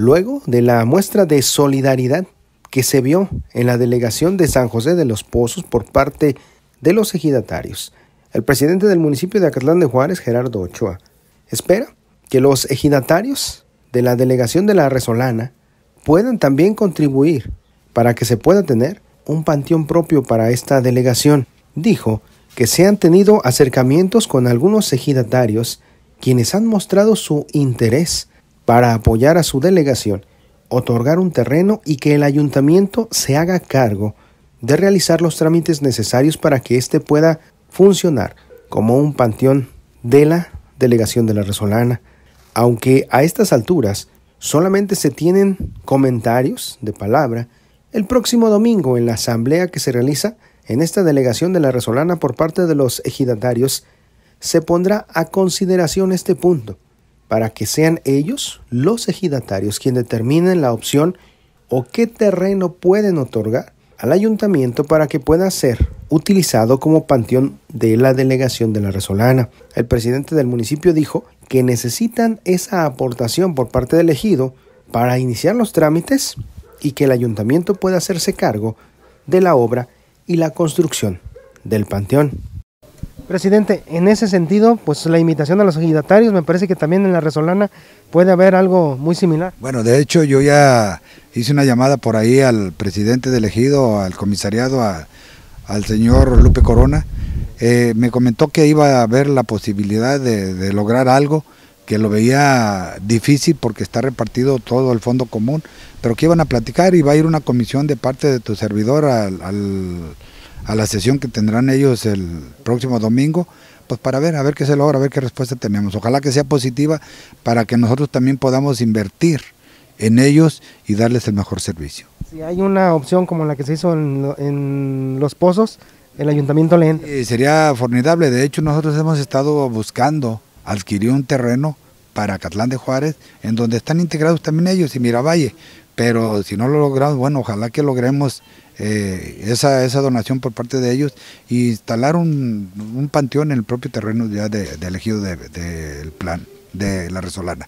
Luego de la muestra de solidaridad que se vio en la delegación de San José de los Pozos por parte de los ejidatarios, el presidente del municipio de Acatlán de Juárez, Gerardo Ochoa, espera que los ejidatarios de la delegación de la Resolana puedan también contribuir para que se pueda tener un panteón propio para esta delegación. Dijo que se han tenido acercamientos con algunos ejidatarios quienes han mostrado su interés para apoyar a su delegación, otorgar un terreno y que el ayuntamiento se haga cargo de realizar los trámites necesarios para que éste pueda funcionar como un panteón de la delegación de la Resolana, aunque a estas alturas solamente se tienen comentarios de palabra el próximo domingo en la asamblea que se realiza en esta delegación de la Resolana por parte de los ejidatarios, se pondrá a consideración este punto para que sean ellos, los ejidatarios, quienes determinen la opción o qué terreno pueden otorgar al ayuntamiento para que pueda ser utilizado como panteón de la delegación de la Resolana. El presidente del municipio dijo que necesitan esa aportación por parte del ejido para iniciar los trámites y que el ayuntamiento pueda hacerse cargo de la obra y la construcción del panteón. Presidente, en ese sentido, pues la invitación a los ejidatarios, me parece que también en la Resolana puede haber algo muy similar. Bueno, de hecho yo ya hice una llamada por ahí al presidente del ejido, al comisariado, al señor Lupe Corona. Eh, me comentó que iba a haber la posibilidad de, lograr algo, que lo veía difícil porque está repartido todo el fondo común, pero que iban a platicar y va a ir una comisión de parte de tu servidor al a la sesión que tendrán ellos el próximo domingo, pues para ver, a ver qué se logra, a ver qué respuesta tenemos. Ojalá que sea positiva para que nosotros también podamos invertir en ellos y darles el mejor servicio. Si hay una opción como la que se hizo en, los pozos, el ayuntamiento le entra. sería formidable, de hecho nosotros hemos estado buscando adquirir un terreno para Catlán de Juárez, en donde están integrados también ellos y Miravalle, pero si no lo logramos, bueno, ojalá que logremos eh, esa, donación por parte de ellos e instalar un, panteón en el propio terreno ya de, elegido del plan de la Resolana.